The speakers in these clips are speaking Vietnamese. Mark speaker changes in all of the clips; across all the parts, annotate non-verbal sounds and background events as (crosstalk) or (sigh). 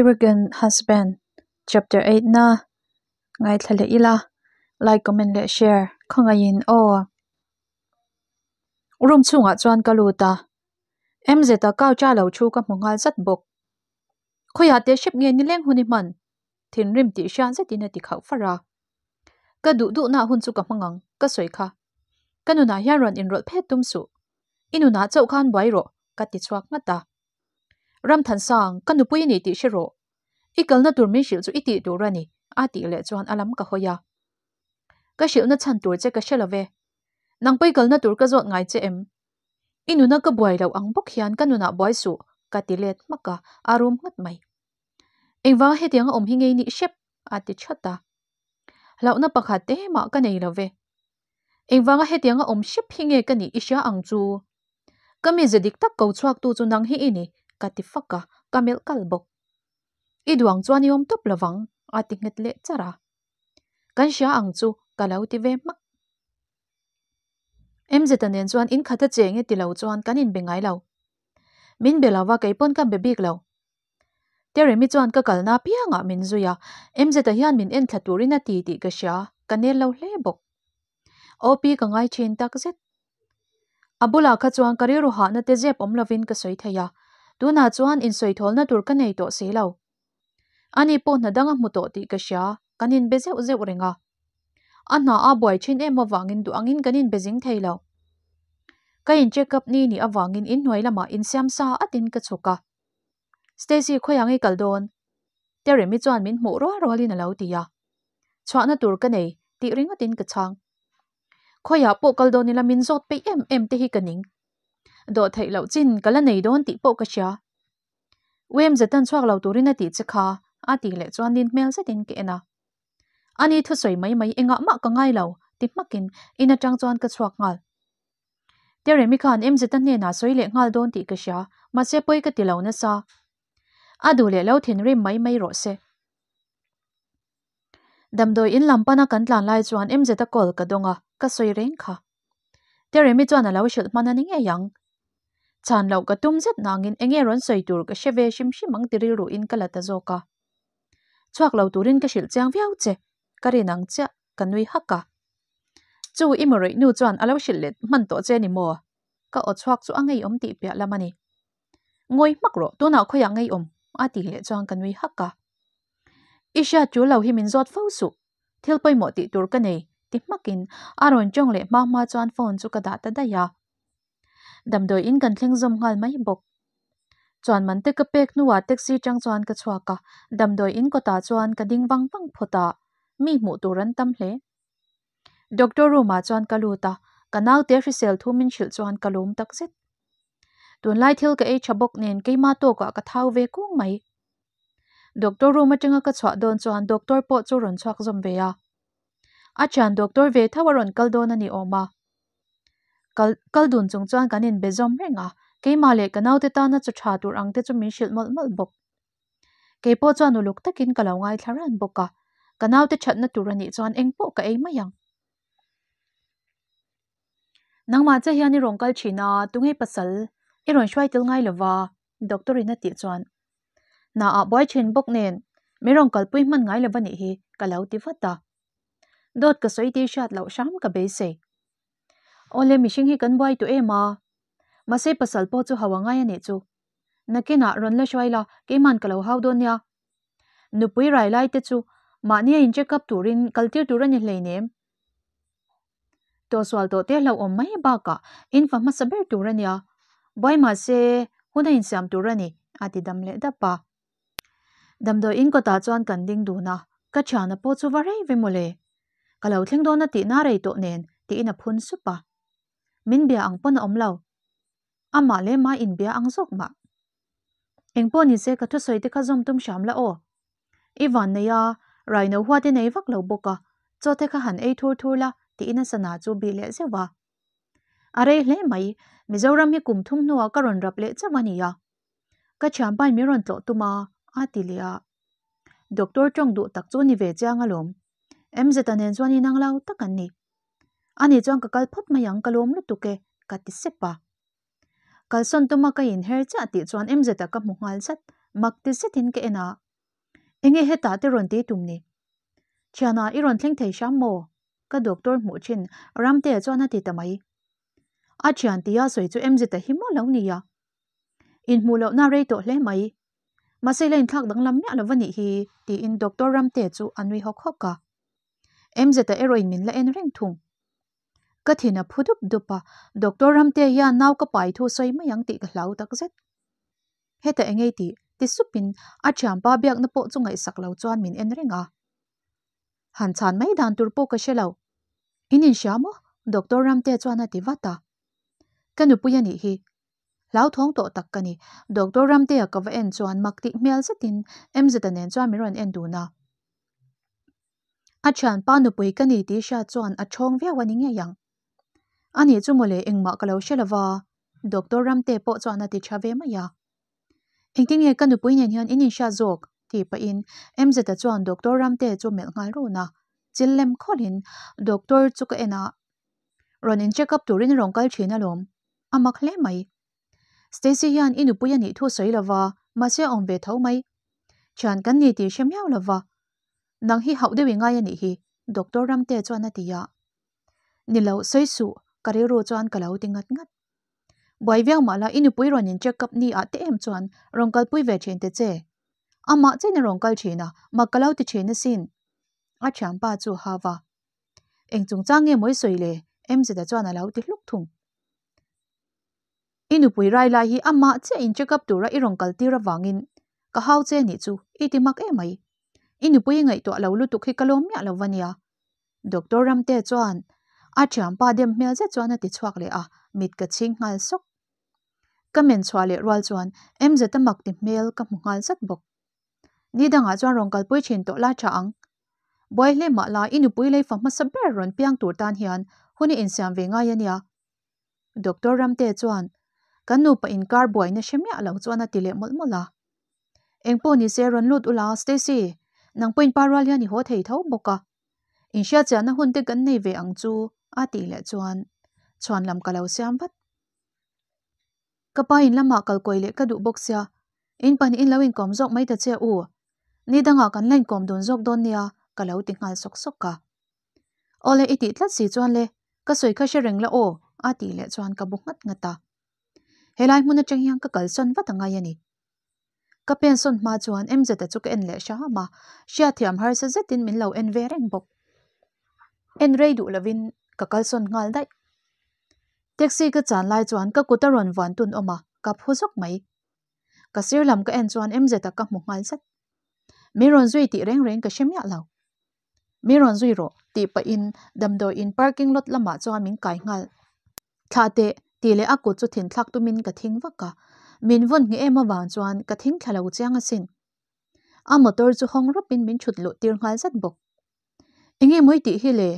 Speaker 1: arrogant husband chapter 8 na ngai thale ila like comment le share khonga yin o room chunga à, chuan kaluta em zeta kau cha lo chu ka mungal zat bok khoya te ship nge ni leng huni man thin rim ti shan zati na ti khau fara ka du du na hun chu ka mangang ka soi kha kanuna hian ron in rol phe tum su inuna chau khan bai ro ka ti chuak ngata ram than sang kan nu pui ni ti shiro ikal na turmin shil chu iti turani a ti le chuan alam ka hoya ka shil na chan tur che ka shelave nang pai kal na tur ka zot ngai che em inuna ka buai lo ang bok hian kanuna buai su ka tilet maka arum ngat mai engwa hetiang om hingei ni shep ati chata launa pakhat te ma ka nei love engwanga hetianga om shep hinge kani isha angchu kami zedik tak ko chuak tu chu nang hi ini kati faka kamil kalbok. Idwaang zuwan i om top lavang ati ngit le tsa ra. Kan sha ang zu, ka lau mak. Emzata nen zuwan in khatatze nga ti lau kanin bingay lau. Min belawa ka ipon ka bebeek lau. Teremi zuwan ka kalna piya nga min zuya. Emzata hiyan min en kathuri na ti ka sha kanil lau le bok. O pi kanga i chin tak zet. Abula ka zuwan kariru ha na te zeb om lavin ka soita yaa. tuna chuan in soitholna tur ka nei to se lo ani po na danga mu to ti ka sha kanin bezeu zeu renga anna a boy chin ema wangin du angin kanin bezing thailo kain check up ni ni awangin in noi lama in siam sa atin ka chuka stacy khoyangi kaldon tere mi chuan min mu ro ro lin alo tia chwana tur ka nei ti ringa tin ka chang khoya po kaldon ni lamin zot pe em em te hi kaning do thai lo chin kala nei don ti po ka sha wem za tan chok lo tu ri na ti che kha a ti le chuan din mel sa din ke na ani thu soi mai mai enga ma ka ngai lo ti makin ina chang chuan ka chuak ngal te re mi khan em za tan ne na soi le ngal don ti ka sha ma se poi ka ti lo na sa a du le lo thin ri mai mai ro se damdo in chan lo ka tum zet nangin enge ron soi tur ka sheve shim shi mang tiri ru in kala ta zo ka chuak lo turin ka shil chang viau che kare nang cha kanui haka chu imori nu chuan alo shil let man to che ni mo ka o chuak chu angai om ti pya lamani ngoi makro tu na khoya ngai om a ti le chuan kanui haka isha chu lo hi min zot fau su thil pai mo ti tur ka nei ti makin aron chong le ma ma chuan phone chu ka da ta da ya damdawi in kan thleng zom ngal mai bawk chuan man te ka pek nuwa taxi tang chuan ka chhuak ka damdawi in kawta cái ka ding wang wang ta, mi hmuh tur an tam hle doctor room a chuan ka luta kanau te hrisel thumin shil chuan kalom tak zet tun lai thil ka e chabok cái ma to ka cái thau ve kung mai doctor room atanga cái chwa đơn chuan doctor po chu ron chhak à, ve a a chan doctor ve cái đơn don ani oma kal kal dun chung chuan kanin bezom re nga ke ma le kanau te ta na chu tha tur ang te chu min shil mal mal bok ke po chuan lu luk takin kalau ngai tharan boka kanau te chat na turani chuan eng po ka ei ma yang nang ma cha hian ni rong kal china tungai e pasal e ron shwai til ngai lawa doctor ina ti chuan na a boy chen bok nen me rong kal ka soi ti shat lau sham ka be ole mihring hi kan buai tu ema ma se pasal po chu hawa ngai ane chu na ron la shwai la ke man kalo hau don ya nupui rai lai te chu ma ni in che kap turin kaltir turan hlei nem to swal to te lo om mai ba ka in fa ma saber turan ya boy ma se huna in sam turani ati dam le da pa dam do in ko ta chuan kan ding du na ka chana po chu varai ve mole kalau thleng do na ti na rei to nen ti ina phun su pa min bia ang pon om lo ama le ma in bia ang sok ma eng pon ni se ka thu soi te kha zom tum sham la o ivan ne ya rai no hwa te nei vak lo bo ka cho te kha han ei thur thur la ti na sa na chu bi le se wa are le mai mizoram hi kum thum ka cham pai mi ron to tuma atilia chong du tak chu ni nga lom em zeta nen chwani nang ane jong ka kalphop ma yang kalom lu tuke ka ti sepa kalson to ma ka in her cha ti chuan em zeta ka mu ngal sat mak ti se tin ke ena enge he ta te ron ti tum ni chana i ron thleng thei sham mo ka doctor mu chin ram te chuan ati tamai a chian ti ya soi chu em zeta hi mo lo ni ya in mu lo na re to hle mai masailain thak dang lam mya lawani hi ti in doctor ram te anwi hok hok ka mz min la en reng kathina phudup dupa doctor ramte ya naw ka pai tho soi ma yang ti ka lau tak zet heta engei ti ti supin a cham pa byak na po chungai sak lau chuan min en renga han chan mai dan tur po ka shelau inin shamo doctor ramte chuan ati wata kanu puyani hi lau thong to tak kani doctor ramte ka va en chuan makti mel satin em zatanen chuan miron en du na achan panu pui kani ti sha chuan a chong vya waning Ani zūmu le in ma ka lau shē lavaa, doktor ram te po zōna ti chāvē ma yaa. Hing tīng ye kanu pui nyan hian in in sha zōg, tī pa in em zi ta zōan doktor ram te zōm el nga rō na, zil lem kōlin doktor zūka e na. Rōnin chakab tu rīn rōng ka amak lē mai. Stacey yan inu pui an hi ma siya on be thau mai. Chān kan ni ti shēmyao lavaa. Nang hi hau diwi ngā ya nī hi, doktor ram te zōna ti yaa. kare ro chuan kalo ti ngat ngat boi viang mala inu pui ron in check up ni a te em chuan rongkal pui ve chen te che ama chen rongkal china ma kalo ti chen sin a cham pa chu hawa eng chung chang nge moi soi le em zeta chuan alo ti hluk thung inu pui rai la hi ama che in check up tu ra i rongkal ti ra wangin ka hau che ni chu i ti mak e mai inu pui ngai to lo lu tu khi kalom ya lo vania doctor ram te chuan a cham pa dem mel ja chwana ti chwak le a mit ka ching ngal sok kamen chwa le rwal chwan em ja tamak ti mel ka mu ngal zat bok ni dang a chwan rong kal pui chin to la cha ang boy le ma la inu pui le fa ma sa ber ron piang tur tan hian huni in sam ve nga ya nia doctor ram te chwan pa in kar boy na shemya lo chwana ti le mol mola eng po ni se ron lut ula stacy nang point parwal ya ni ho thei thau boka in sha cha na kan nei ve ang chu ati le chuan chuan lam kalau siam pat kapa in lama kal koi le kadu boxia in pan in lawin kom jok mai ta che u ni danga kan len kom don jok don nia kalau ti sok sok ka ole iti tla si chuan le ka soi la o ati le chuan ngata helai mun chang hiang ka kal son va tanga ya ni ka pen son ma chuan em zeta le sha ma har sa zetin min lo en en rei du lovin ka kal son ngal dai taxi ka chan lai chuan ka kutaron wan tun oma ka phuzok mai ka sir lam ka en chuan em zeta ka mu ngal sat mi duy zui rèn rèn reng ka shemya lâu, mi ron duy ro ti pa in damdo in parking lot lama chuan min kai ngal tha te ti le aku chu thin thlak tu min ka thing waka min vun nge ema wan chuan ka thing thlalo chianga sin a motor chu hong mình min thut lu tir ngal sat anh inge moi ti hi lệ.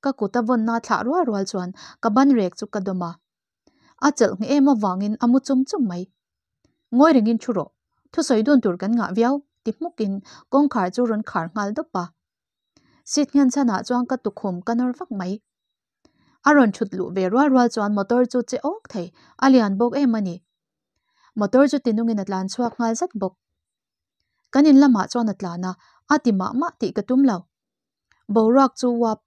Speaker 1: Ka ku ta von naa tlaa ruwa ruwal zuwan ka ban reyak tsu ka doma. A txal nga ee ma vangin amu tsum tsum may. Ngoi ringin churo. Tsu say doon turgan nga vyao, tipmukin kong khar zu ron khar nga al do pa. Sit ngan tsa naa zuwan ka tukhum ka nor vak may. A ron chud luwe ruwa ruwal zuwan motor zu tse oog thay, a liyan bog ee mani. Motor zu tinungin atlaan tsuak nga zat bog. Kanin la maa zuwan atlaana, a ti ti ka tumlao. Bo roak zu wab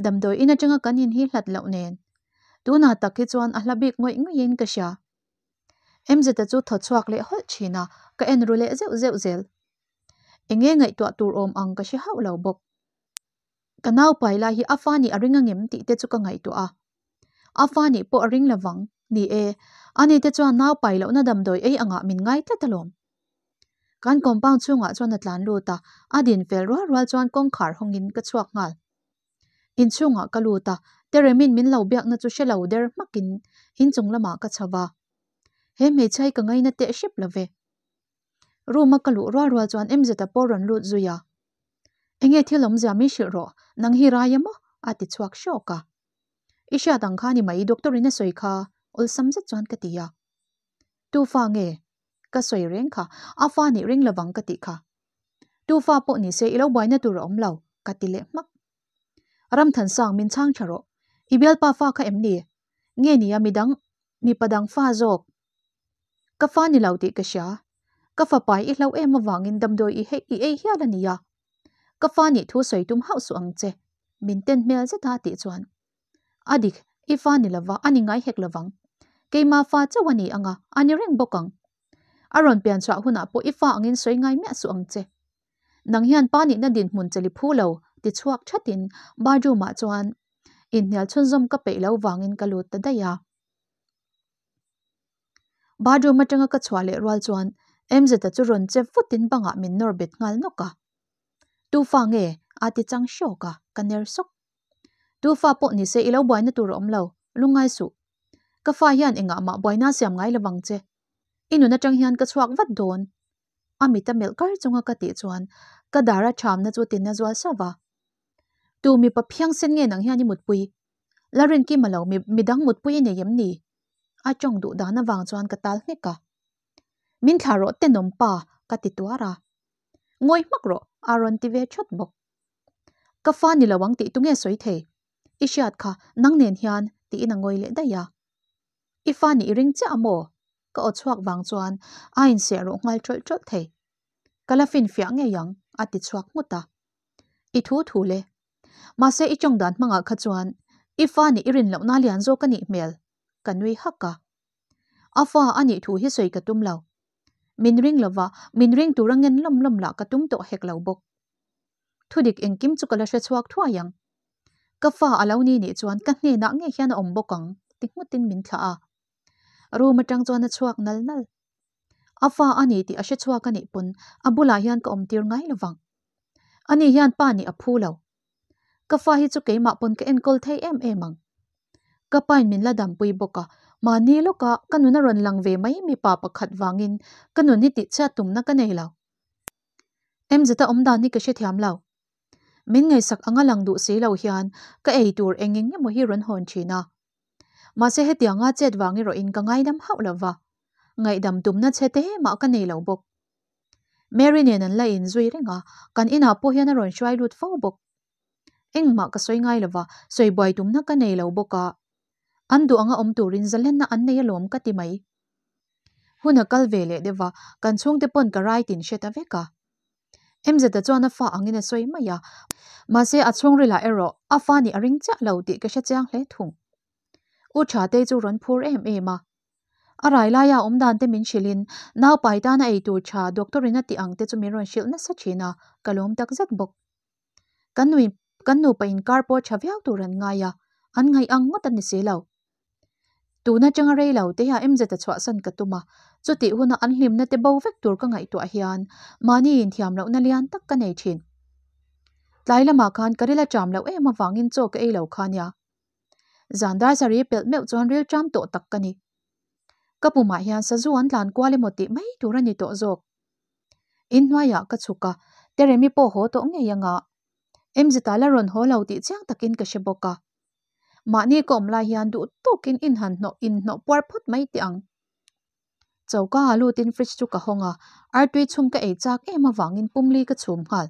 Speaker 1: damdoi ina changa kanin hi hlat lo nen tuna takhi chuan a hlabik ngoi ngoi in ka sha em zeta chu tho chuak le hol china ka en rule zeu zeu zel enge ngay tua tour om ang ka shi bốc. lo nào phải là hi afani aringa ngem ti te chu ka ngai tua afani po aring lawang ni e ani te chuan nau pailo na damdoi ei anga min ngai ta talom kan compound chunga chuan atlan lu ta adin fel rual rual chuan kong khar hongin ka chuak ngal in chunga kaluta teremin min lo biak na chu shelo der makin in chung lama ka chawa he me chai ka ngai na te ship love ruma kalu rwa rwa chuan emzeta poron lut zuya enge thilom ja mi shiro nang hi rayama ati chuak shoka isha dang kha ni mai doctor ina soi kha ul samja chuan ka tiya tu fa nge ka soi reng kha afa ni ring lawang ka ti kha tu fa po ni se ilo bai na tur om lo ka ti le mak aram than sang min chang charo ibel pa fa kha emni nge ni ami dang mi padang fa jok ka fa ni lauti ka sha ka fa pai i lau em wa ngin dam do i he i e hialani ya ka fa ni thu soi tum hau ang che min ten mel cha ta ti chuan adik i fa ni lawa ani ngai hek lawang ke ma fa cha wani anga ani reng bokang aron pian chwa huna po i fa angin soi ngai me su ang che nang hian pa ni na din mun chali phu ti chuak chatin baju ma chuan in nel chun zom ka pe lo wangin ka lut ta da ya baju ma tanga ka chwale rwal chuan emze ta chu futin banga min norbit ngal no ka tu fange ati chang sho ka kaner sok tu fa po ni se ilo boy na tur om lo lungai su ka fa yan inga ma boy na siam ngai lawang che inu na chang hian ka chuak amita melkar chunga ka ti kadara cham na chu na zwa sawa tu mi pa phiang sen nge nang hiani mutpui larin ki malo mi midang mutpui ne yemni a chong du dana wang chuan ka tal hne ka min tharo te nom pa ka ti tuara ngoi mak ro aron ti ve chot bok ka fa ni lawang ti tunge soi the i shiat kha nang nen hian ti ina ngoi le da ya i fa ni ring cha amo ka o chuak wang chuan a in se ro ngal chol chot the kalafin fia nge yang ati chuak muta i thu thu le มาเซอีจงดันมังอาขจวนอีฟ้านี่อิรินเหล่านาเลียนโจกันนี่เมลกันนุยฮักกะอาฟ้าอันนี้ถูฮิสวยกระตุ้มเหล่ามินริงเลวะมินริงตูรังเงินลำลำละกระตุ้มโตเฮกเหล่าบกทุดิกเองกิมจุกละเชชวักทั่วยังกฟ้าอาเลานี่นี่จวนกันนี่นักเงี้ยนอมบกังติกมุตินมินข้ารูมาจังจวนชวักนัลนัลอาฟ้าอันนี้ที่อาเชชวักกันนี่ปุ่นอบุลายันก็อมตีรง่ายเลวังอันนี้ยันป้านี่อภูเหล่า ka fa hi chu keima pon ka enkol thei em em emang ka pain min la dam pui boka ma ni lo ka kanuna ron lang ve mai mi pa pakhat wangin kanun hi ti cha na ka nei lo em zeta omda ni ka she thiam lo min ngai sak anga lang du se lo hian ka ei tur engeng nge mo hi ron hon china ma se he tianga chet wangi ro in ka ngai dam hau lawa ngai dam na che te ma ka nei lo bok Mary nên là la in zui renga kan ina po hian ron shuai lut fo bok eng ma ka soi ngai lawa soi boy tum na ka nei lo boka an du anga om turin zalen na an nei lom ka ti mai huna kal vele dewa kan chung te pon ka rai tin sheta veka em zeta chona fa angina soi ma ya ma se a chung rila ero a fa ni aring cha lo ti ka sha chang le thung u cha te chu ron phur em em ma arai la ya om dan te min shilin naw pai ta na ei tu cha doctor ina ti ang te chu mi ron shil na sa china kalom tak zat bok kanui kan nu pa in cardboard cha viau tu ran nga ya an ngai ang ngot an ni se lo tu na chang rei lo te ya em zeta chwa san ka tuma chu ti huna an hlim na te bo vek tur ka ngai tu a hian mani in thiam lo na tắc tak ka nei thin là lama khan karila cham lo em awangin cho ka ei lo khan ya zandar sari pel meu chon ril cham to tak ka ni kapu ma hian sa zuan tlan kwali moti mai turani to zok in hnuaiah ka chuka teremi po ho ngay nge yanga Em emzita la ron ho lo ti chiang takin ka sheboka mani kom la hian du tokin in han no in no puar phut mai ti ang chawka lu tin fridge chu ka honga ar tui chum ka ei chak ema wangin pumli ka chum hal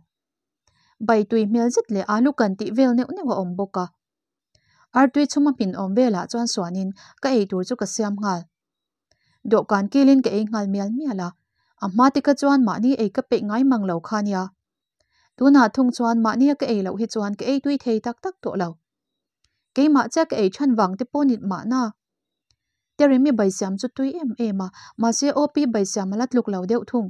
Speaker 1: bai tui mel zet le alu kan ti vel ne ne wa om boka ar tui chuma pin om vela chuan swanin ka ei tur chu ka siam ngal dawhkan kilin ka ei ngal mel miala amma tika chuan mani ei ka pe ngai mang lo khania tuna thung chuan ma nia ka ei lo hi chuan ka ei tui thei tak tak to lo ke ma cha ka ei than wang te ponit ma na teri mi bai siam chu tui em em a ma se op bai siam lat luk lo deuh thung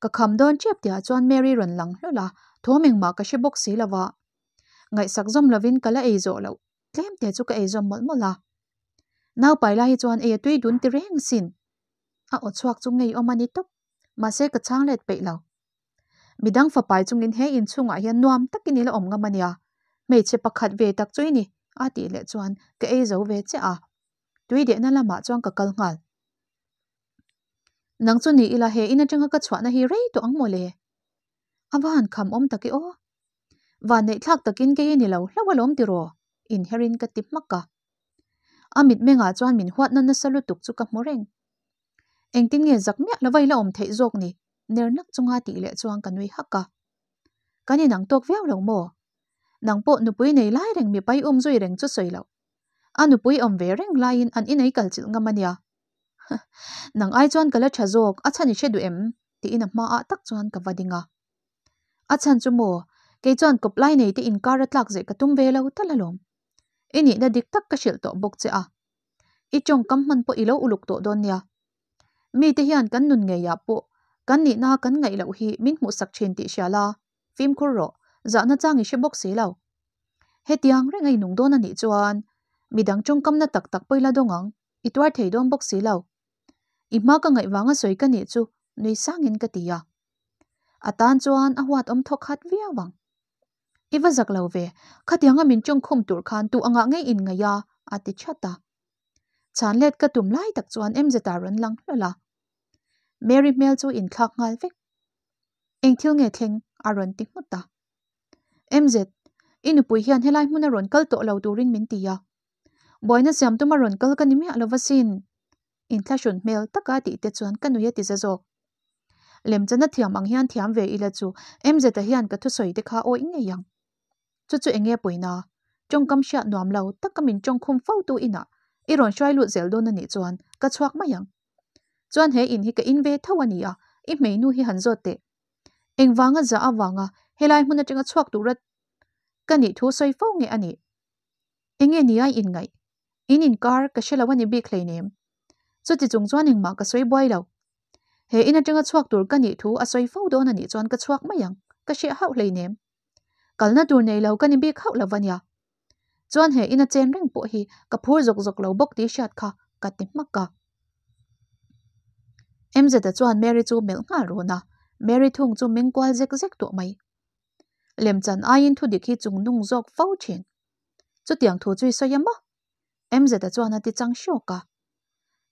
Speaker 1: ka kham don chep tia chuan mary ron lang hla thomeng ma ka she box si lawa ngai sak zom lovin kala ei zo lo tlem te chu ka ei zom mol mola nau pai la hi chuan ei tui dun ti reng sin a à, o chuak chu ngei omani top ma se ka chang let pe lo Midang fapay chung in hee in chung aya nuam tak ini la om nga manya. Mei che pakhat vee tak chui ni. A ti le chuan ka ee zau vee che a. Dwi dee na la ma chuan ka kal ngaal. Nang chuni i la hee ina chung a ka chuan na hii rei tu ang mo le. A vaan kam om tak i o. Vaan na i thak tak in gei ni lau la wala om ti ro. In herin ka tip maka. A mit chuan min huat non na salu tuk chukak mo reng. Eng nge zak miak la la om thei zog ni. nếu nước tỷ ner nak chunga ti le chuang kanui hakka kani nang tok viau lo mo nang po nupui nei lai reng mi pai um zui reng chu soi lo a nupui om ve reng lai in an inai kal chil ngamania nang (laughs) ai chuan kala tha jok a chani she du em thì in ma a tak chuan ka wadinga a chan chu mo cái chuan kop lai nei ti in kar cả je ka tum ve lo talalom ini na dik tak ka shil to bok che a i chong kam man po ilo uluk to don nia mi te hian kan nụ nge ya bộ kan ni na kan ngai lo hi min mu sak chen ti sha la phim khur ro za na chang i she box si lo he tiang re ngai nung don ani chuan mi dang chung kam na tak tak poila dongang itwar thei don box si lo i ma ka ngai wanga soi ka ni chu nei sang in ka ti ya atan chuan a huat om thok khat via wang iwa zak lo ve khatianga min chung khum tur khan tu anga ngai in ngaya ati chata chan let ka tum lai tak chuan em zeta ron lang la la Mary Mel chu in thak ngal vek. Eng thiu nge theng aron ti mut ta. MZ inu pui hian helai mun aron kal to lo turin min ti ya. Boina siam tuma ron kal kan imi alova sin. In thashun mel taka ti te chuan kanuya ti zazok. Lem chana thiam ang hian thiam ve ila chu MZ ta hian ka thu soi de kha o chú yang. Chu chu enge puina. Trong kam sha lâu, lo taka min trong khum fau tu ina. Iron shwai lut zel don ani chuan ka chuak ma yang chuan he in hi ka in ve tho ani a i mei nu hi han zo te engwanga za awanga helai hmun atanga chuak tu cái kani thu soi fo nge ani anh ni ai in ngai in in kar ka shela wani bi khlei nem chu ti chung chuan ing ma ka soi boi lo he in atanga chuak cái kani thu a soi fo don ani chuan ka chuak mayang ka she hau hlei nem kalna tur nei lo kani bi khau lawanya chuan he in a chen reng po hi ka phur zok zok lo bok ti shat kha ka ti mak cả em giờ ta chuan Mary cho mình nga ro na Mary thung cho mình kwal zek zek to mày. lem chan ai in thu dik khi chúng nung zok phau chen chu tiền thu chui so yam ba em giờ ta chuan ati chang sho ka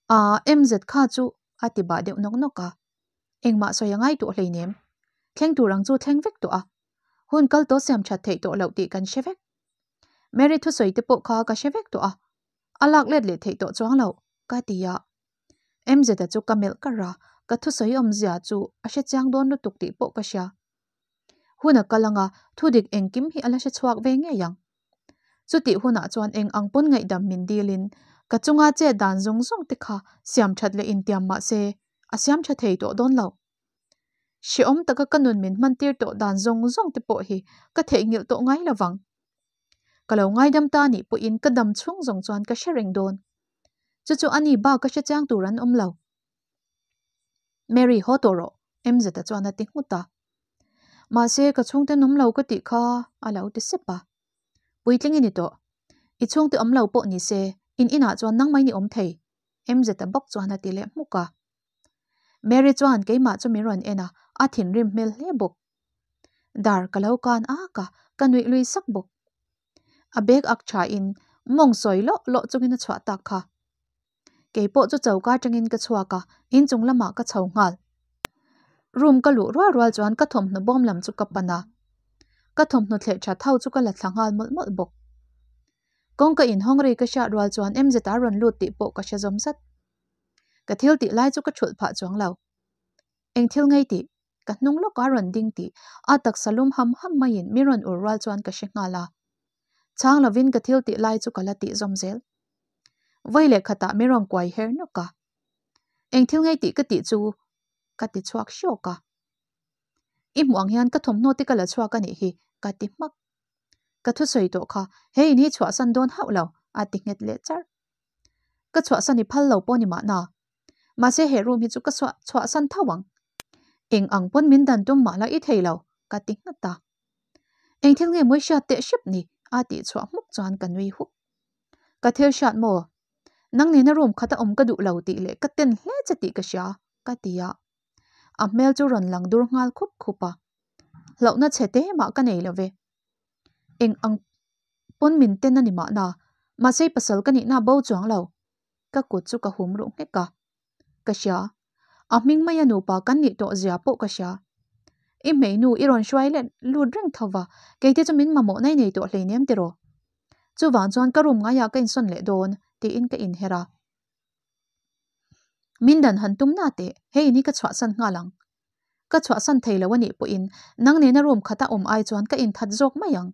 Speaker 1: a em giờ kha chu ati à, ba deu nok nok ka eng ma so yangai to hlei nem thleng tu rang chu thleng vek to a hun kal to sem chat thei to lo ti kan shevek Mary thu soi te po kha ka shevek to a alak let le thei to chuang lo ka ti ya em giờ chú zeta chu kamel kara Cả thu soi đón zia chu a she chang don lu tukti po ka sha huna kalanga à, thudik engkim hi ala she chuak ve nge yang anh huna chuan eng angpon ngai đi min cả chúng chunga che dan zung zung te ha. siam chặt lấy in tiam ma se a siam tha thei to don lo she om taka kanun min mantir to dan zung zung te po hi ka đồ ngay là vắng. Cả lâu ngay dam ta ni po in ka dam chung zong chuan ka sharing don chu chu ani ba sẽ sha chang turan om lâu mary ho rồi em zeta chuan a ti huta mà se cái chung te nom lo ka ti kha a lo te sepa puitling ni đó i chung te om lâu po ni se in um in à cho chuan nang mai ni om thầy em zeta bok chuan a ti le muka mary cho chuan ke ma chu mi ron ena a thin rim mel hle bok dar kalau kan a ka kanui lui sắc bok à bek ak cha in mong soi lọ lo chungin a chwa ta kha cái bộ cho cháu ca trong in cái chua cả in chung lama cái cháu ngal room cái lũ rua rua chuan cái thùng nó bom làm cho cái cặp bana cái thùng nó thẹt chả thâu cho cái lạt sáng ngal mất mất bốc còn cái in hong rì cái chả rua chuan em zết ta run lụt tị bộ cái chả giống sắt cái thiếu tị lai cho cái chuột phá chuang lâu anh thiếu ngay tị cái nung lúc cái run ding tị à tắc salum ham ham mai in mi run ur rua chuan cái shek ngala là lovin cái thiếu tị lai cho cái lạt tị giống zel vậy lệ khát tạ mấy rong quay hết nữa cả anh thiếu ngay tí cái tí chú cái tí chuộc xíu cả im mong hian cái thùng nô tí cái là chuộc cái này hi cái tí mắc cái thứ sợi đồ cả hey ní chuộc san đôn hậu lâu à tí nghẹt lệ chả cái chuộc san đi phal lâu bao nhiêu mạ nọ mà sẽ hệ room hi chú cái chuộc chuộc san thâu bằng anh ăn bún miếng đàn tôm mà là ít hay lâu cái tí ngắt ta anh thiếu ngay mỗi shot tệ ship nè à tí chuộc múc choan cần nuôi hút cái thiếu shot mồ nang ni na room khata om ka du lo ti le ka ten hle cha ti ka sha ka ti ya a mel chu ron lang dur ngal khup khupa lo na che te ma ka nei lo ve eng ang pon min ten na ni ma na ma sei pasal ka ni na bo chuang lo ka ku chu ka hum ru nge ka ka sha a ming ma nu pa kan ni to zia po ka sha i mei nu i ron shwai le lu dreng thawa ke te chu min ma mo nai nei to hle nem te ro chu wang chuan ka room nga ya ka in son le don ti in ka in hera min dan han tum na te hei ni ka chwa san nga lang ka chwa san thei lo wani po in nang ne na room khata om ai chuan ka in that jok mayang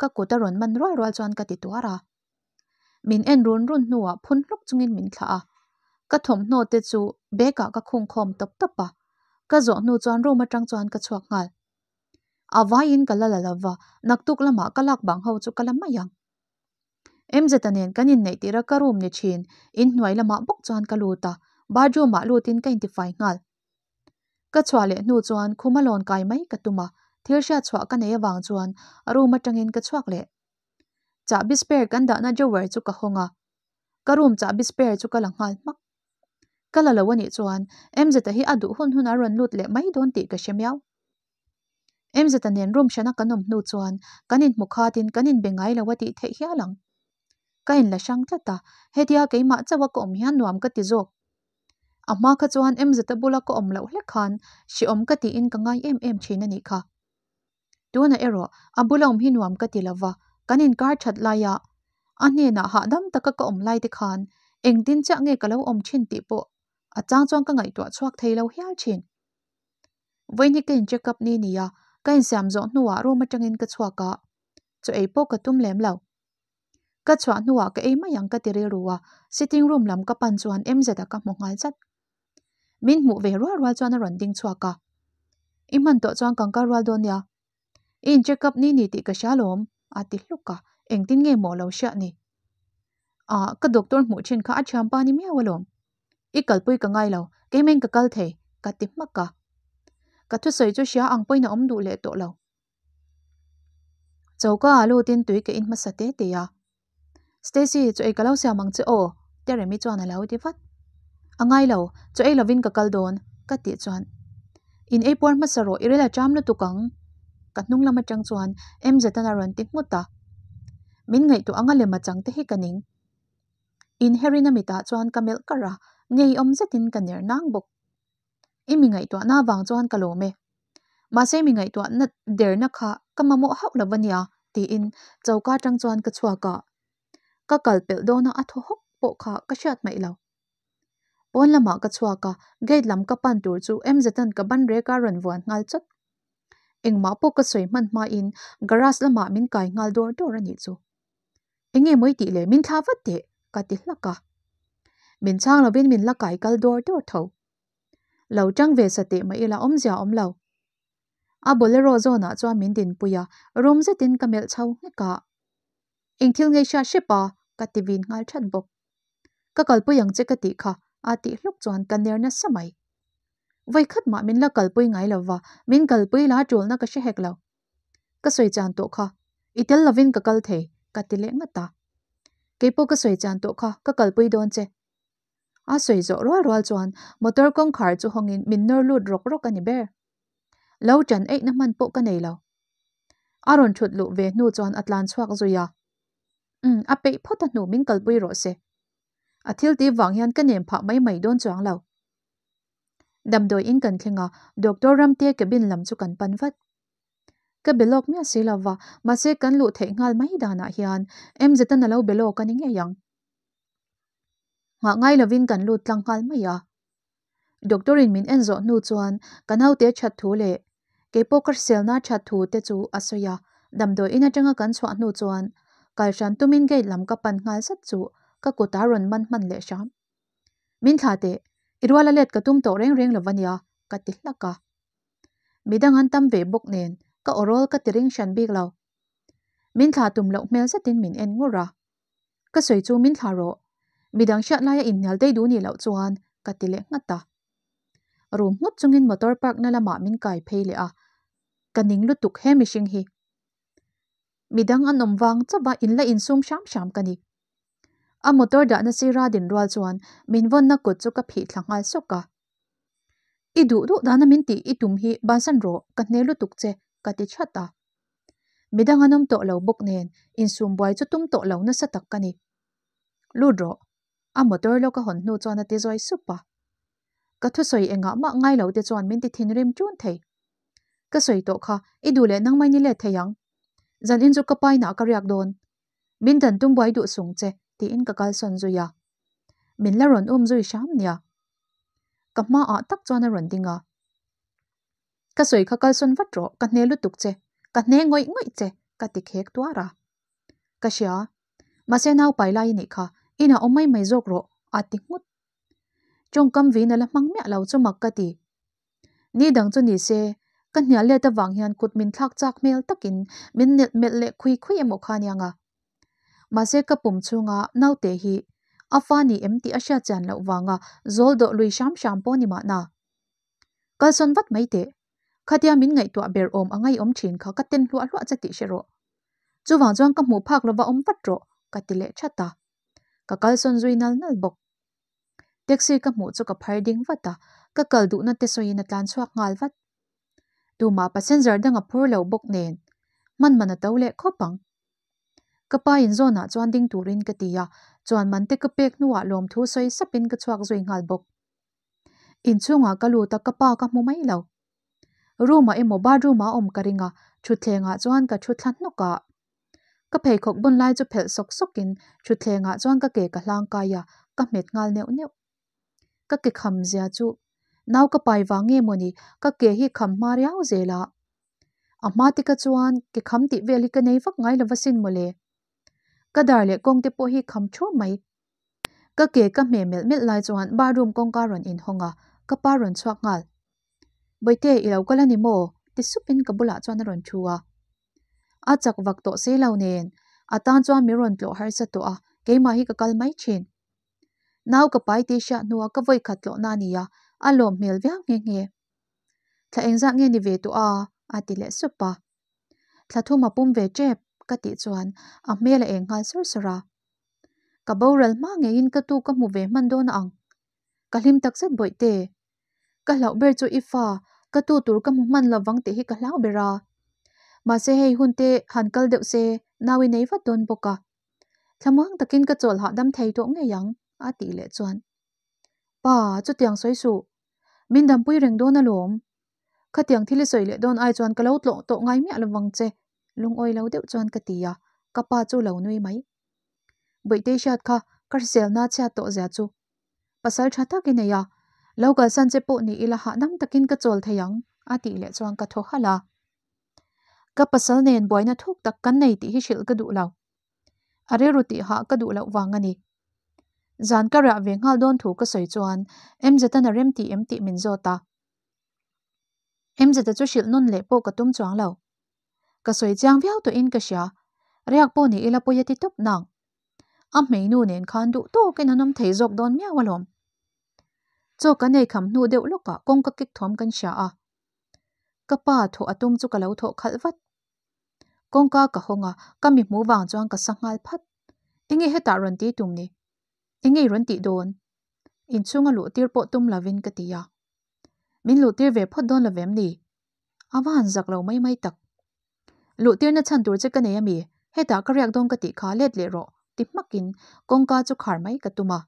Speaker 1: ka ko ta ron man roi roi chuan ka ti tuara min en run run nuwa phun lok chungin min thla a ka thom no te chu beka ka khung khom top topa ka zo nu chuan ro ma tang chuan ka chuak ngal awain ka la la lawa naktuk lama kalak bang ho chu kalam mayang emze tanen kanin nei tira karum ni chin in nuai lama bok chuan kaluta bajo ma lutin ka identify ngal ka chwale nu chuan khumalon kai mai katuma thirsha chwa ka nei wang chuan aru matangin ka chwak le cha bisper kan da na jawer chu ka honga karum cha bisper chu ka langal ma kalalawani chuan emze ta hi adu hun hun aron lut le mai don ti ka shemyaw emze ta nen room shana kanom nu kanin mukha cái hình là sáng tla ta hetia ke ma chawa ko om hian nuam ka ti jok ama kha chuan em zata bula ko om lo hle khan si om ka ti in ka ngai em em thina ni kha tuna ero abula om hi nuam ka ti lawa kanin kar that la ya ane na ha dam taka ka om lai ti khan eng tin chắc nge cái lão om chin ti bộ, a à, Trang chuang ka ngai tuổi chuak thei lo hial chin với những cái hình chụp ni ni ya cái xem rõ nuwa ro hình changin ka cả, cho ei po ka tum lém lo ka chua nuwa ka eima yang ka tiri ruwa sitting room lam ka pan chuan em zeta ka mo ngai chat min mu ve ruwa ruwa chuan a ron ding chua ka iman to chuan kang ka rual don ya in check up ni ni ti ka shalom a ti hluka eng tin nghe mo lo sha ni À, ka doctor mu chin kha a chham pa ni me awalom i kalpui ka ngai lo ke meng ka kal the ka ti maka ka thu soi chu sha ang poina om du le to lo chauka alu tin tui ke in ma sa te te ya Stacy cho ai kalau siam mang che o te re mi chuan alo ti fat angai lo cho ai lovin ka kal don ka ti chuan in ei por ma saro irela cham na tukang ka hnung lama chang chuan em tiếp ron ta. Mình min tụ anh anga lema chang te hi kaning in herina mita chuan kamel kara ngei om zetin kaner nang bok imi ngai tu na wang chuan kalome ma se mi ngai tu na der na kha kamamo hau lawania ti in chauka tang chuan ka chhuaka ka kalpel do na atho hok po kha ka shat mai lo pon lama ka chwa ka gei lam ka pan tur chu em zatan ka ban re ka ran wan ngal chot eng ma po ka soi man ma in garas lama min kai ngal dor dor ani chu enge moi ti le min thawat te ka ti hlaka min chang lo bin min la kai kal dor dor tho lo chang ve sa te mai la om zia om lo a bolero zona chwa min din puya rom zatin kamel chau ka ingthil ngei sha shipa tivi kativin ngal than bok ka kalpu yang cái kati kha à lúc ati hluk chuan vậy khát samai mình là cặp min ngay kalpui ngai mình cặp kalpui la tol na cái she hek lâu, ka soi chan tổ kha ít itel lovin cặp kal the ka tile nga ta cái bộ ka soi chan tổ kha ka kalpui don che a soi zo ro ro chuan motor kong khar chu hongin min nor lut rok rok ani ber lo chan ei na man po ka nei lo aron lụt về ve nu chuan atlan rồi zuya Ừ, à bị phốt thật nụ mình cầu bùi rõ xe. À thiếu tí vọng hiền cái niệm phọ mấy mấy đôn choáng lâu. Đầm đôi in cần khi ngọ, đột đô râm tia cái bình lầm cho cần bắn vất. Cái bê lộc mẹ xí là vợ, mà sẽ cần lụ thể ngal mấy đà nạ hiền, em dự tân là lâu bê lộc cần nghe yọng. Ngọ ngay là vinh cần lụt lăng ngal mấy à. Doctorin min en zo nu chuan kan hau te chat thu le ke poker sel chú chat thu te chu asoya dam do ina tanga kan chwa nu chuan kai ran tumin ge làm ka pan ngal sát chu các cô ta ron man man le sham min tha te irwala let ka tum to reng reng lawanya ka ti hlaka midang an tam ve bok nen ka orol ka tiring shan bik lo min tha tum lo mel sa tin min en ngora ka soi chu min tha ro midang sha la ya in nyal dei du ni lo chuan ka ti le ngata rum mut chungin motor park nà na lama min kai phei le a à. kaning lutuk he mi sing hi midang an omwang chaba in sum sham sham kani a motor da na sira din rwal chuan minwon na ko chu ka phi thlangal soka i du du dana min ti i tum hi bansan ro ka hnelu tuk che ka ti chhata midang anom to lo bok nen insum buai chu tum to lo na sa tak kani lu dro a motor lo ka hon nu chuan ati zoi supa ka thu soi enga ma ngai lo te chuan min ti thin rim chun thei ka soi to kha i du le nang mai ni le theyang dân in chu kapai na kariak don min dan tung bai du sung che ti in ka kal son zu ya mình la ron um zui sham nia ka ma a tak chuan a ron dinga ka soi kha kal son vat ro ka ne lu tuk che ka ne ngoi ngoi che ka ti khek tua ra cái ka sia ma se nau pai lai ni kha ina omai mày jok ro a ti ngut chung kam vi na là mang me lo cho mak cái gì ni dang chu ni xe kan nia le ta wang hian kut min thlak chak mel takin min net mel le khui khui emo kha nianga ma ze ka pum chunga naute hi afani emti asha chan lo wanga zol do lui sham sham po ni ma na kalson vat mai te khatia min ngai to ber om angai om thin kha ka ten hlua hlua chati shero chuwang chuang ka mu phak lova om patro katile chata ka kalson zuinal nal bok taxi ka mu chu ka pharding vata ka kaldu na te soina tlan chuak ngal vat duma passenger danga phur lo bok nen man mana tole kho pang kapa in zona chuan ding turin ka tiya chuan man te ka pek nuwa lom thu soi sapin ka chuak zoi ngal bok in chunga kalu ta kapa ka mu mai lo ruma emo ba ruma om karinga thutlenga chuan ka thutlan no ka ka phei khok bun lai chu phel sok sokin thutlenga chuan ka ke ka hlang ka ya ka met ngal neu neu ka ke kham zia nau ka pai wa nge moni ka ke hi kham ma riau zela amma ti ka chuan ke kham ti ve li ka nei vak ngai lawa sin mole ka dar le kong te po hi kham chu mai ka ke ka me mel mel lai chuan ba room kong ka ron in honga ka pa ron chuak ngal boite ilau kala ni mo ti supin ka bula chuan ron chuwa a chak wak to se lo nen atan chuan mi ron tlo har sa to a ke ma hi ka kal mai chin nau ka pai ti sha nuwa ka voi khat lo na ni ya a lom mel vek nge nge tha eng za nge ni ve tu a a ti le su pa tha thu ma pum ve chep ka ti chuan a mel eng ngal sor sora ka boral ma nge in ka tu ka mu ve man don ang ka hlim tak set boi te ka hlau ber chu ifa ka tu tur ka mu man lawang te hi ka hlau bera ma se hei hun te hankal deuh se nawi nei va ton boka thamang takin ka chol ha dam thei to nge yang a ti le chuan pa chu tiang soi su min dam pui reng dona lom khatiang thili soile don ai chuan kalo tlo to ngai mi alawang che lung oi lo deuh chuan katia kapa chu lo nui mai boite shat kha karsel na cha to za chu pasal thata ki neya loga san che po ni ila ha nam takin ka chol thayang ati le chuan ka tho hala ka pasal nen boina thuk tak kan nei ti hi shil ka du lo are ruti ha ka du lo wangani zan ka ra ve ngal don thu ka soi chuan em zeta na rem ti em ti min ta em zeta chu shil nun le po ka tum chuang lo ka soi chang viau to in ka sha riak po ni ila po yati top nang am mei nu nen khan du to ken hanom thei jok don mia walom à cho ka nei kham nu deu loka kong ka kik thom kan sha a ka pa tho atum chu ka lo tho khal vat kong ka ka honga ka mi mu wang chuang ka sangal phat ingi heta ron ti tum ni engei ron ti don in chunga lu tir po tum lavin ka tia min lu tir ve phot don lavem ni awan zak lo mai mai tak lu tir na chan tur che ka nei ami he ta ka riak dong ka ti kha let le ro ti makin kong ka chu khar mai ka tuma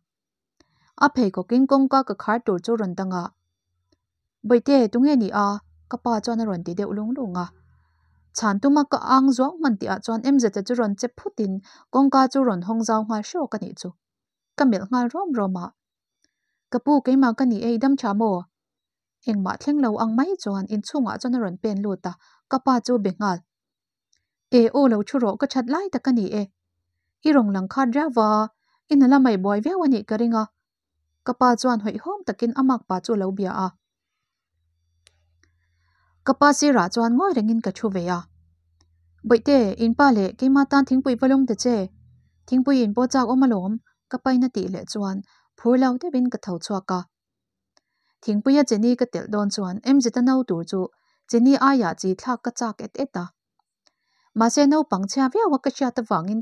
Speaker 1: a phei ko king kong ka ka khar tur chu ron tanga boite tunge ni a ka pa chon ron ti de ulung lunga chan tuma ka ang zong man ti a chon em zeta chu ron che phutin kong ka chu run hong zao hoa sho ka ni chu ก็เมลงาร่วมรมะกระปูไกมากันนี่เอดัมชาโมเองมาเที่ยงเราอังไม่จวนอินช่วงอ่ะจนรอนเป็นลูตะก็ปาจูเบงาเอโอเราชุโรก็ชัดไล่ตะกันนี่เออีรงหลังคาดราวาอินละไม่บอยเววันนี้ก็ริงอ่ะก็ปาจวนหอยโฮมตะกินอมักปาจูเราเบียอ่ะก็ปาซีราจวนง่อยเริงินกระชูเวียบ่อยเตอินป้าเล่กิมาตานทิ้งปุยพลุมเตเจทิ้งปุยอินโปจากอมาหลม kapayna tiile chuan purlaw de bin kathaw chua ka. Thing puya jeni ka tel don chuan em zita nao dur chu jeni aya ji tla ka chak et et ta. Ma se nao pang chia vya waka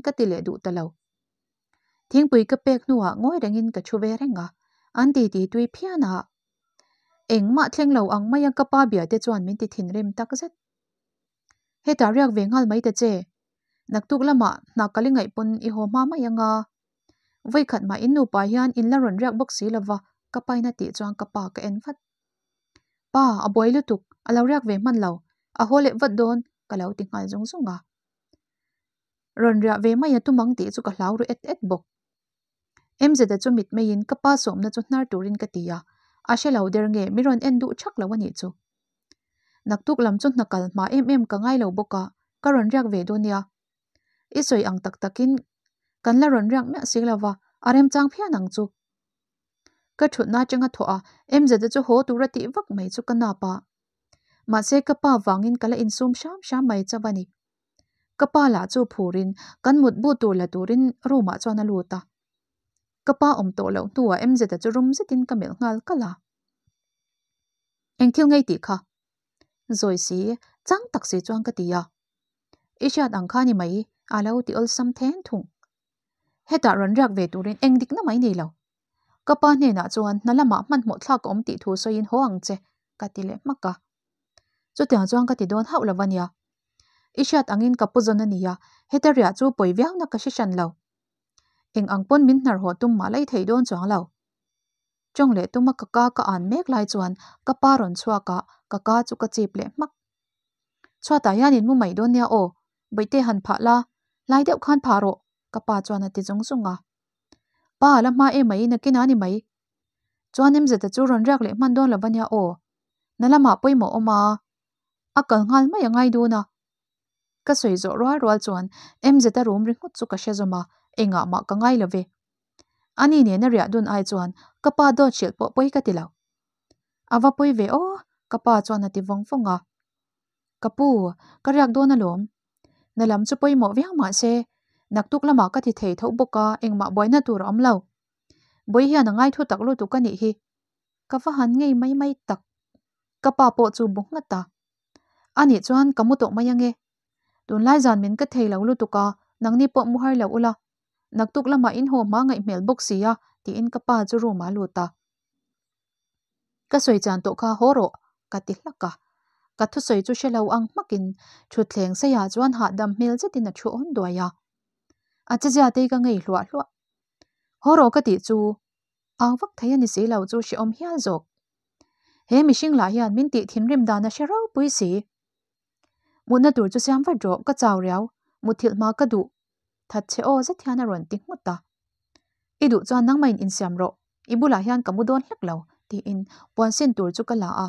Speaker 1: ka tiile du talaw. Thing puy ka pek nuwa ngoy rengin ka chuwe renga an di di tui piya na. Eng ma tling lau ang maya ka pa biya te chuan min ti thin rim tak zet. He tariak vengal mai ta che. Nak tuk lama na kalingay pun iho mama ya nga. vây khát mà in nụ bà hiên in lần rèo bốc xí lạ vò, kà bài nà tì chóng kà bà kà en vật. Bà, à bòi lưu tục, à lâu rèo về mặt lâu, à hô lệ vật đồn, kà lâu tì ngài dung dung à. Rần rèo về mây à tù măng tì chú kà lâu rù Em dì tà chú mít mê yên kà bà xóm nà chú nà tù rin kà tì à, à xe en đủ chắc lâu nì chú. Nạc tục làm chú nà kà mà em em kà ngay lâu bốc à, kà rần rèo về đồn Isoy ang taktakin kanla ron rang me sik la wa arem chang phya nang chu ka thu na changa tho a em zade chu ho tu ra ti vak mai chu kana pa ma se ka pa wangin kala in sum sham sham mai cha bani ka pa la chu phurin kan mut bu tu la turin ru ma cha na lu ta ka pa om to lo tu a em zade chu rum se tin kamel ngal kala enkil ngai ti kha zoi si chang tak ka ti ya isha dang khani mai alau ti ol sam thung heta ran rak ve turin engdik na mai nei lo ka pa ne na chuan na lama man mo thla kom ti thu so in ho ang che ka ti le maka chu tiang chuang ka ti ít nhất anh ishat angin ka pu này à, heta ria chu chỗ viau na nó shi shan lâu. Anh anh pon mình nar hoa tung ma lai thei don chuang lo chong le tuma ka ka ka an mek lai chuan ka pa ron chua ka ka ka chu ka chep le mak chua ta yanin mu mai don nia o beite han pha la đẹp khăn khan pharo kapa chwana ti zong su nga. Paa la maa e mai na kinani mai. Chwanim zita churon rakli mandon la banya o. Nala maa pui mo o maa. Akal ngal maya ngay do na. Kasoy zo roa roa chwan, em zita room ring hutsu ka shezo maa. E nga maa ka ngay lawe. Ani ne na riya dun ay chwan, kapa do chil po pui katilaw. Awa pui ve o, kapa chwana ti vong fu nga. Kapu, karyak do na loom. Nalam mo vyang maa se. nak tuk lama ka ti thay thok buka ing ma boy na tur om lau. Boy hiya na ngay thu tak lo tuka ni hi. Ka fa han ngay may may tak. Ka pa po tu bong na ta. Ani chuan kamuto mayang e. Dun lai zan min ka thay lau lo tuka nang ni po muhay lau ula. Nak tuk lama in ho ma mail box siya ti in ka pa ju ma lo ta. Ka soy chan ka horo ka ti laka. Ka thu soy chu shi lau ang makin chutleng saya chuan ha dam mail zi a cha cha cái nghề ngei hlua họ horo cái ti chú ang vak thấy anh se lo chú si om hial zok he mi sing la hian min ti thin rim dana she rau pui muốn mu na tur chu vật va cái ka chaw một thiệt mà cái ka thật that ô rất thiên thiana ron ti ngut ta i du chuan nang main in siam ro i bula hian kamu don hlek lo thì in puan sin tur chu ka la a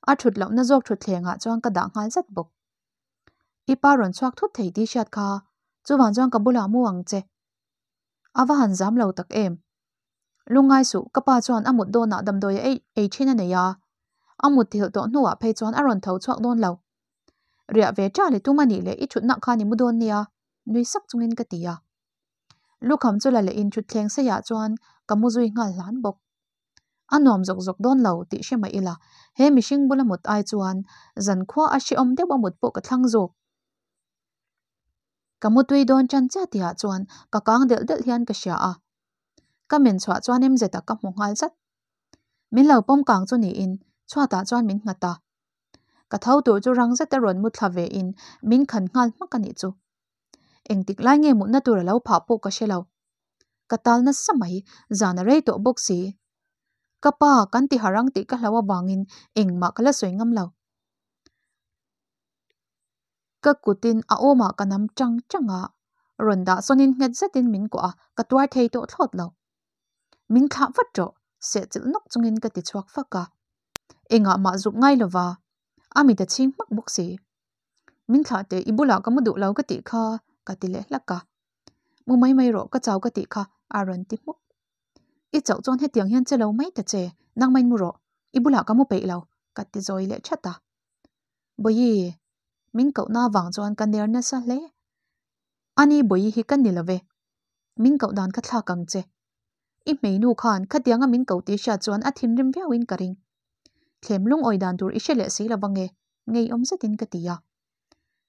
Speaker 1: a thut lo na zok thut thlenga chuan ka da ngal zat bok ipa ron chuak thut thei đi shat kha chu wang cả ka lão mu wang à vợ han giám lo tak em lungai su kapa chuan amut do na dam ấy ei ei thina ne ya amut thil to nuwa phei chuan aron tho chuak don lo ria ve cha le tumani le i chut na kha ni mu don nia nui sak chungin ka tia lukham chula le in chút thleng se ya chuan kamu zui ngal lan bok anom zok zok don lo ti shema ila he mishing bula một ai chuan zan khwa a shi om de ba mut po ka thlang zok cả một tuổi don chân cha ti ha chuan ka kang del del hian ka sha a ka men chwa chuan em zeta ka một ngal chat mình lo pom càng cho ni in chwa ta chuan ta, ngata ka thau cho chu rang zeta ron một thla về in mình khẩn ngal mắc cái ni chu eng tik lai nge mu na tur lo pha po ka shelo ka tal nát na samai zana rei to boxi ka pa kan ti harang ti in hlawa mặc engma kala soingam lâu các cụ tin ka kutin a oma kanam chang changa ronda sonin ngat zatin min ko a katwar thei to thlot lo min kha vat cho se chil nok chungin ka ti chuak faka enga ma zup ngai lova ami da ching mak buk si min kha te ibula ka mudu lau ka ti kha ka ti le laka mu mai mai ro ka chau ka ti kha aron ti muk i chau chon he tiang hian chelo mai ta che nang mai mu ro ibula ka mu pe lau ka ti zoi le chata boyi mình cậu na vàng cho anh cần đeo nè sao lẽ anh ấy bồi hi cần đi là về mình cậu đang cắt thao cầm chê ít mấy nụ khăn cắt tiếng anh mình cậu tí sợ cho anh ắt thêm rim véo in cả ring thèm lung ôi đàn tour ít sẽ lệ sĩ là văng nghe ngay ông sẽ tin cái tí à.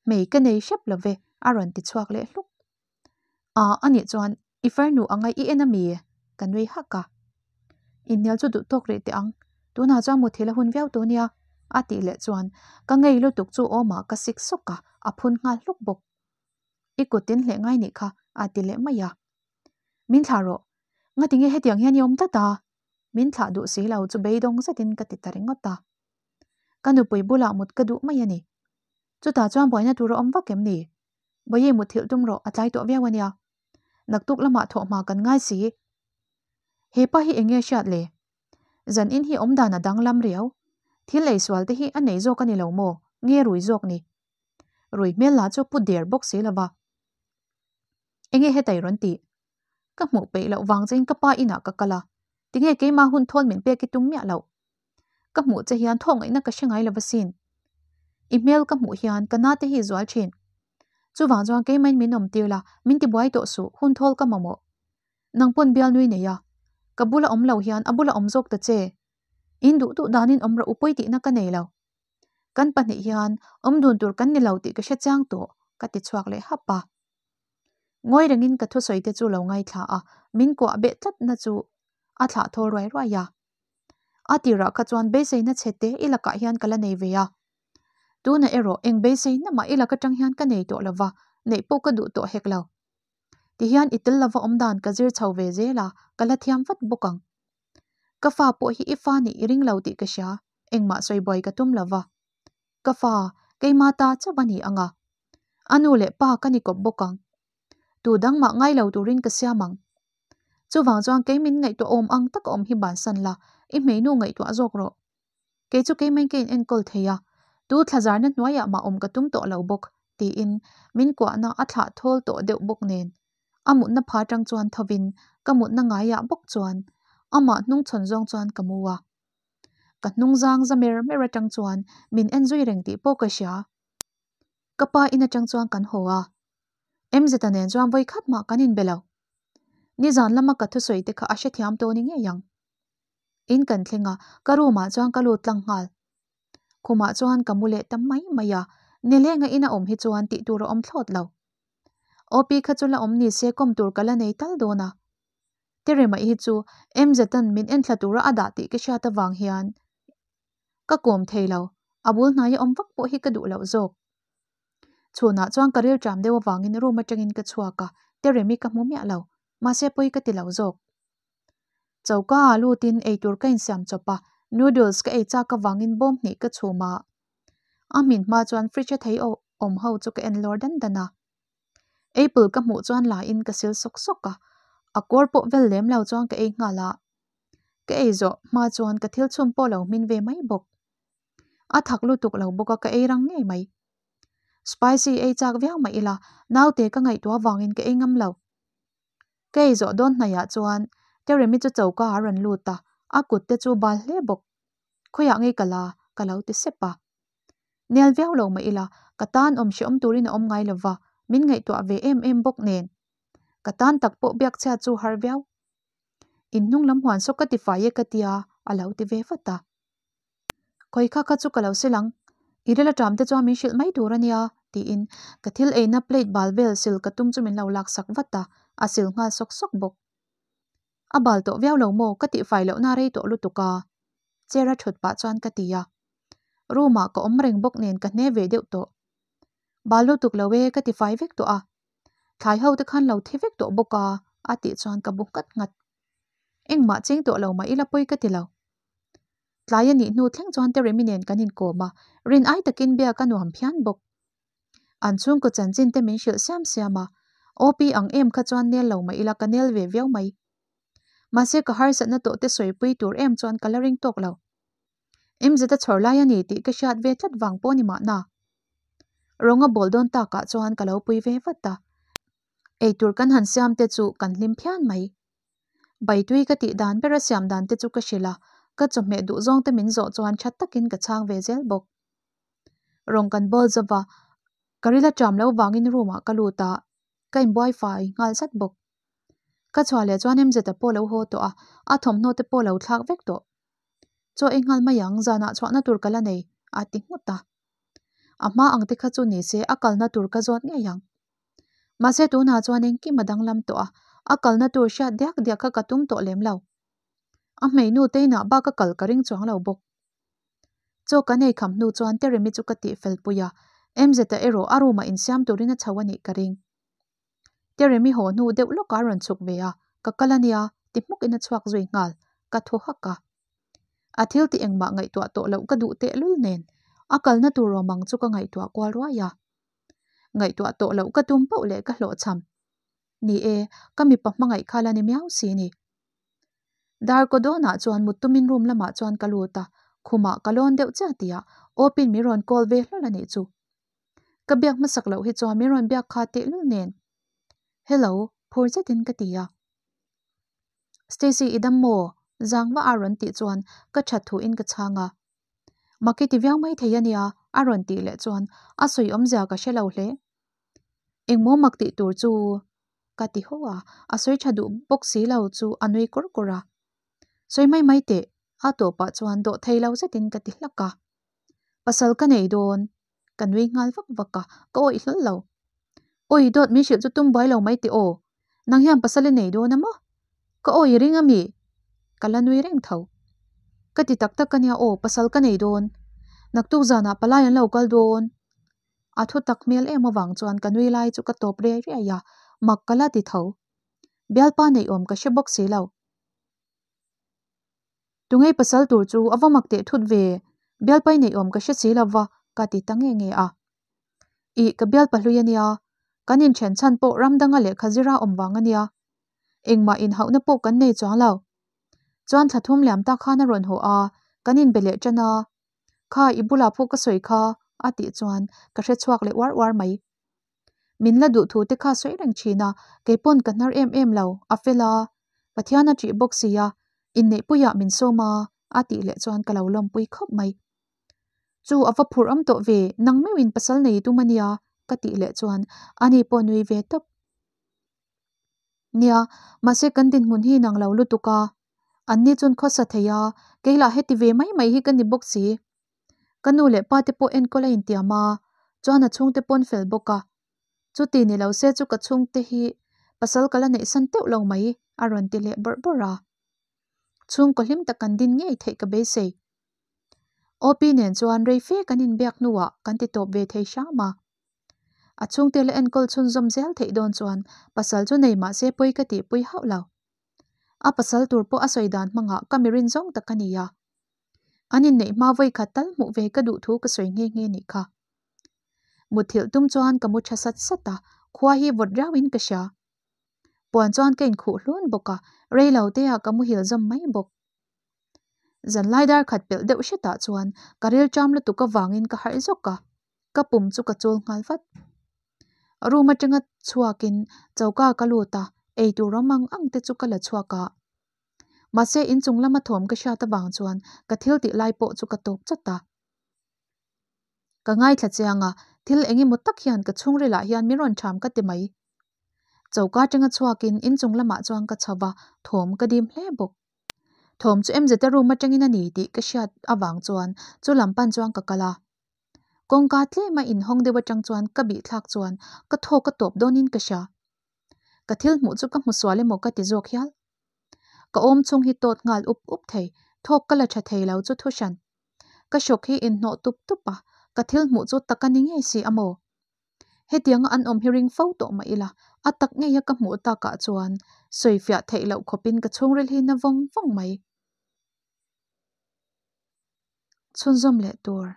Speaker 1: mấy cái này sắp là về aron à tít xoạc lệ lúc à anh ấy cho anh ít phải nụ anh ấy ít à. anh ấy cần về hắc cả in nhau cho tụ tóc rệt tiếng tôi nào cho một thế là hun véo tụ nha a ti le chuan ka ngei lo tuk chu oma ah, ka sik soka ah, a phun nga luk bok ikutin le ngai ni kha a ah. ti le maya min tharo nga tinge hetiang hian yom ta ta min tha du si lo chu beidong zatin ka ti taringa ta kanu pui bula mut ka du maya ni chu ta chuan boina tu ro omwa kem ni boye mut thil tum ro atlai to vewanya naktuk lama tho ma kan ngai si hepa hi enge shat le zan in hi omdana danglam riau thì lấy sual thì hi anei zo kani lo mo nge rui zok ni rui mel la cho pu der box si lawa enge he tai ron ti ka mu pe lo wang chen ka pa ina ka kala ti nge cái ma hun thon min pe cái tum mẹ lo ka mu che hian thong nó cái sinh ka là lawa sinh email ka mu hian kana te hi zual trên chu vàng zong cái mình mình om ti là mình đi bói độ số hun thol ka mamo nang pon bia nuôi ne ya bula om lo hian abula om zok ta che indu tu danin omra upoi ti na kanei lo kan pa ni yan om dun tur kan ni lo ka sha to ka ti le ha ngoi rengin ka tho chu lo ngai tha a min ko be tat na chu a tha tho roi ya a ti ra ka chuan be sei na che te ila ka hian kala nei ve ya tu na ero eng be sei na ma ila ka chang hian ka nei to lawa nei po ka du to hek ti hian itil lawa om ka zir chau ve ze la kala thiam vat bukang ka fa po hi ifa ni iring lo ti ka sha engma soi boy ka tum lawa ka fa kei mata chawani anga anu le pa ka ni kop bokang tu dang ma ngai lo turin ka siamang chu wang chuang kei min ngai to om ang tak om hi ban san la i mei nu ngai to azok ro kei chu kei men kein en kol theya tu thlajar na noya ma om ka tum to lo bok ti in min ko na atha thol to deu bok nen amut na pha tang chuan thovin kamut na ngaya bok chuan ama nung chon zong chuan kamuwa. Ka nung zang zamer mera chang chuan min enzoy reng di po ka siya. Kapa ina chang chuan kan hoa. Emzita nen zwaan voy khat ma kanin belaw. Ni zan lama katu soy te ka ashe thiam to ni nge yang. In kan tlinga karu ma zwaan kalu tlang ngal. Kuma zwaan kamule tam may maya nile nga ina om hi zwaan ti duro om thot law. Opi khatula om ni se kom tur kalanei tal do na. tere mai hi chu em zatan min en thla ada ti ke sha ta wang hian ka kom theilo abul na ya om vak po hi ka du lo zok chuna ah chuang karil cham dewa wangin ru ma changin ka chua ka tere mi ka mu mi alo ma se poi ka ti lo zok chauka alu tin ei tur ka in siam chopa noodles ka ei cha ka wangin bom ni ka chuma ah. amin ma chuan fridge thei o om ho chu ka en lordan dana ah. apple ka mu chuan la in ka sil sok sok ka a kawr pawh vel lem lo chuang ka ei nga la ka ei zawh hma chuan ka thil chhum pawh lo min ve mai bawk a thak lu tuk lo bawk ka ei rang ngei mai spicy ei chak viau mai ila naute ka ngai tua wangin ka ei ngam lo ka ei zawh don hnaiah chuan te remi chu chawka a ran lu ta a kut te chu bal hle bawk khoya ngei kala kalau te sepa nel viau lo mai ila katan om she om turin om ngai lova min ngai tua ve em em bok nen katan takpo byak cha chu harbyaw innung lam hwan sokka ti faye katia alaw ti ve fata koi kha kha chu kalaw silang irela tam te chami shil mai dorania ti in kathil eina plate balvel sil katum chu min lawlak sak vata asil nga sok sok bok abal to vyaw lo mo kati fai lo na rei to lutuka chera thut pa chan katia ruma ka omreng bok nen ka ne ve deu to balu tuk lawe ka ti fai vek hậu được khăn lầu thai hau te khan lo thevek to boka ati chuan ka bukat ngat engma cheng to lo ma ila poi ka ti lo tlai ani nu thleng chuan te reminen kanin ko ma rin ai takin bia ka nu ham phian bok an chung ko chan chin te min shil mà, ô bi ông em tròn chuan lầu mà ma là cái nel về véo mày, mà se có hai sat na to te soi pui tur em tròn chuan coloring tok lầu, em zeta chhor lai ani ti ka shat ve tlat wang poni ma na ronga bol don ta tròn chuan ka lo về vất vata ei tur kan han siam te chu kan lim phian mai bai tui ka ti pera siam dan te chu ka shila ka chu me du min zo chuan chat takin ka chang ve bok rong kan bol zawa karila cham lo wangin ruma ka lu ta kai boy fai ngal sat bok ka chwale chuan em zeta polo ho to a a thom no te polo thak vek to cho e ngal ma yang zana na tur kala a ti ngota ama ang te kha chu ni se na tur ka zot nge Masa tu na zwa neng ki madang lam toa. A kal na toa siya diak diak ka katung to lem lao. A may nu tay na ba ka kal ka ring zwang lao bok. Zo ka ne kam nu zwan tere mi zuka ti fel puya. Emze ta ero aru ma in siam turi na chawa ni ka ring. ho nu de ulo ka ron chuk Ka kalaniya ti muk ina chwak zwi ngal. Ka to haka. A til ti ngay toa to ka du te lul na tu ro mang zuka ngay toa kwa roa ya. ngai tua to lâu ka tum bộ le ka hlo cham ni e kami pa mangai khala ni miao si ni dar ko do na chuan mutumin room lama chuan kaluta khuma kalon deuh cha tia open mi ron call về hlo la ni chu ka biak ma sak lâu hi chuan mi ron biak kha te lu nen hello phur cha tin ka tia stacy idam mo zangwa aron ti chuan ka thathu in ka changa maki ti vyang mai thei ania aron ti le chuan asoi om zia ka lâu hle anh engmaw mak tih tur chu ka ti ho a a soi tha du box si lo chu anui kor kora soi mai mai te a to pa chuan do thei lo zetin ka ti hlaka pasal ka nei don kanui ngal vak vaka ka oi hlal lo oi dot mi shil chu tum bai lo mai te o nang hiam pasal e nei don ama ka oi ringa mi kalanui reng tho ka ti tak tak kania o pasal ka nei don naktuk zana palayan lâu kal đồn a thu tak mel em awang chuan kanui lai chu ka top re re aya mak kala ti tho bialpa nei om ka she box si lo tungei pasal tur chu awamak te thut ve bialpai nei om ka she si lawa ka ti tange nge a i ka bial pa ania kanin chen chan po ramdanga le khazira omwang ania engma in hauna po kan nei chuang lo chuan thathum lam ta khana ron ho a kanin bele chana kha ibula phu ka soi kha ati chuan ka hre chuak le war war mai min la du thu te kha soi rang china ke pon ka nar em em lo a fela pathiana chi boxia in ne puya min so ma ati le chuan ka lo lom pui khop mai chu afa phur am to ve nang me win pasal nei tu mania ka ti le chuan ani po nui ve top nia ma se kan din mun hi nang lo lu tuka anni chun kho sa theya keila heti ve mai mai hi kan ni kanu le pa te po en ko la in ti ama chuan a chung te pon fel boka chu ti ni lo se chu ka chung te hi pasal kala nei san teuh lo mai a ron ti le bor bora chung ko hlim takan din ngei thei ka be se opinion chuan rei fe kan in biak nuwa kan ti top ve thei shama a chung te le en kol chun zom zel thei don chuan pasal chu nei ma se poi ka ti pui hau lo a pasal tur po a soidan manga kamirin zong takania anh ani nei ma voi khatal mu ve ka du thu ka soi nge nge ni kha mu thil tum cả một mu tha sat ta khwa hi vật vot rawin ka sha puan chuan ka in khu hlun boka rei lo te cả mu hiểu dâm mai bok dần lai dar khat pel deuh she ta chuan karil cham la tu ka wangin ka har zok ka ka pum chu ka chul ngal vat kinh tanga cả chauka lúa ta ei tu romang ang te chu là la cả Masay in chung lama thom ka siya ta bang chuan, ka thil ti lai po chu ka tok chat ta. Ka ngay tla chaya nga, thil engi mo tak hiyan ka chung rila hiyan miron cham ka timay. Chau ka chunga chua kin in chung lama chuan ka chava thom ka dim le bok. Thom chu em zeta ruma chang ka siya a bang chuan, chu ka kala. Kong ka tle ma in hong dewa ka bi thak ka thok ka top donin ka siya. Ka thil ka om chung hi tot ngal up up thei thok kala tha thei lo chu thu shan ka shok hi in no tup tupa ka thil mu chu takani nge si amo he tiang an om hi ring fo to ma ila atak nge ya ka mu ta ka chuan soifia thei lo khopin ka chung rel hi na vong vong mai chunzom le tur